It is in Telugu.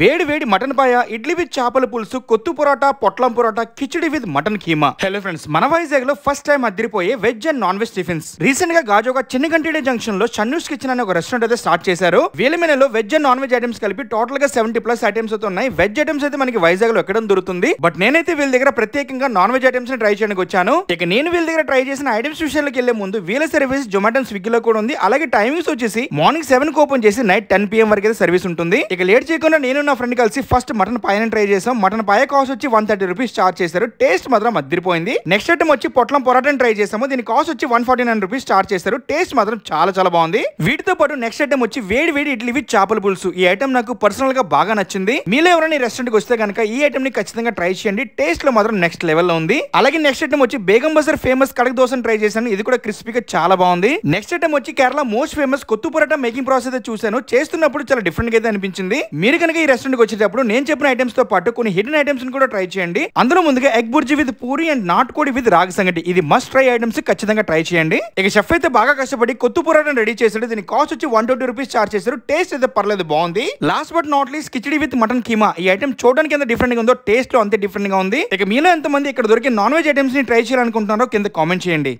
వేడి వేడి మటన్ పాయ ఇడ్లీ విత్ చేపల పులుసు కొత్తు పొరాటా పొట్లం parotta khichdi with mutton keema hello friends మన వైజాగ్ లో ఫస్ట్ టైం అద్దరిపోయే veg and non veg tiffins recent గా గాజోగా చిన్నగంటిడే జంక్షన్ లో షన్యూస్ కిచెన్ అనే ఒక రెస్టారెంట్ అయితే స్టార్ట్ చేశారు వీళ్ళ మెనూలో veg and non veg items కలిపి టోటల్ గా సెవెంటీ ప్లస్ ఐటమ్స్ అయితే ఉన్నాయి వెజ్ ఐటమ్స్ అయితే మనకి వైజాగ్ లో ఎక్కడం దొరుకుతుంది బట్ నేనైతే వీళ్ళ దగ్గర ప్రత్యేకంగా నాన్ వెజ్ ఐటమ్స్ ని ట్రై చేయడానికి వచ్చాను ఇక నేను వీళ్ళ దగ్గర ట్రై చేసిన ఐటమ్స్ విషయంలోకి వెళ్లే ముందు వీళ్ళ సర్వీస్ జొమాటో లో కూడా ఉంది అలాగే టైమింగ్స్ వచ్చేసి మార్నింగ్ సెవెన్ కి ఓపెన్ చేసి నైట్ టెన్ పిఎం వరకు అయితే సర్వీస్ ఉంటుంది ఇక లేట్ చేయకుండా నేను నా ఫ్రెండ్ కలిసి ఫస్ట్ మటన్ పాయన ట్రై చేసాం మటన్ పాయ కాస్ట్ వచ్చి వన్ థర్టీ రూపీస్ చార్జ్ చేశారు టేస్ట్ మాత్రం అద్దరిపోయింది నెక్స్ట్ ఐటమ్ వచ్చి పొట్లం పొరాటం ట్రై చేసాము దీని కాస్ట్ వచ్చి one forty nine rupees charge చేశారు టేస్ట్ మాత్రం చాలా చాలా బాగుంది వీటితో పాటు నెక్స్ట్ ఐటమ్ వచ్చి వేడి వేడి ఇడ్లీ విత్ చేపల పులుసు ఈ ఐటమ్ నాకు పర్సనల్ గా బాగా నచ్చింది మీలో ఎవరైనా రెస్టారెంట్ కి వస్తే కనుక ఈ ఐటమ్ ని ఖచ్చితంగా ట్రై చేయండి టేస్ట్ లో మాత్రం నెక్స్ట్ లెవెల్ లో ఉంది అలాగే నెక్స్ట్ ఐటమ్ వచ్చి బేగం బజార్ ఫేమస్ కడక దోశ ట్రై చేశాను ఇది కూడా క్రిస్పీగా చాలా బాగుంది నెక్స్ట్ ఐటమ్ వచ్చి Kerala most famous kothu parotta making process చూశాను చేస్తున్నప్పుడు చాలా డిఫరెంట్ గా అయితే అనిపించింది మీరు కనుక ఈ రెస్టారెంట్కి వచ్చేటప్పుడు నేను చెప్పిన ఐటమ్స్తో పాటు కొన్ని హిడెన్ ఐటమ్స్ కూడా ట్రై చేయండి అందులో ముందుగా egg bhurji with puri and నాటుకోడి విత్ రాగి సంగటి ఇది మస్ట్ ట్రై ఐటమ్స్ ఖచ్చితంగా ట్రై చేయండి ఇక షెఫ్ అయితే బాగా కష్టపడి కొత్త పొరాటం రెడీ చేశాడు దీని కాస్ట్ వచ్చి వన్ ట్వంటీ రూపీస్ చార్జ్ చేశారు టేస్ట్ అయితే పర్లేదు బాగుంది last but not least khichdi with mutton keema ఈ ఐటమ్ చూడడానికి ఎంత డిఫరెంట్ గా ఉందో టేస్ట్ లో అంతే డిఫరెంట్ గా ఉంది ఇక మీలో ఎంతమంది ఇక్కడ దొరికే నాన్ వెజ్ ఐటమ్స్ ని ట్రై చేయాలనుకుంటున్నారో కింద కామెంట్ చేయండి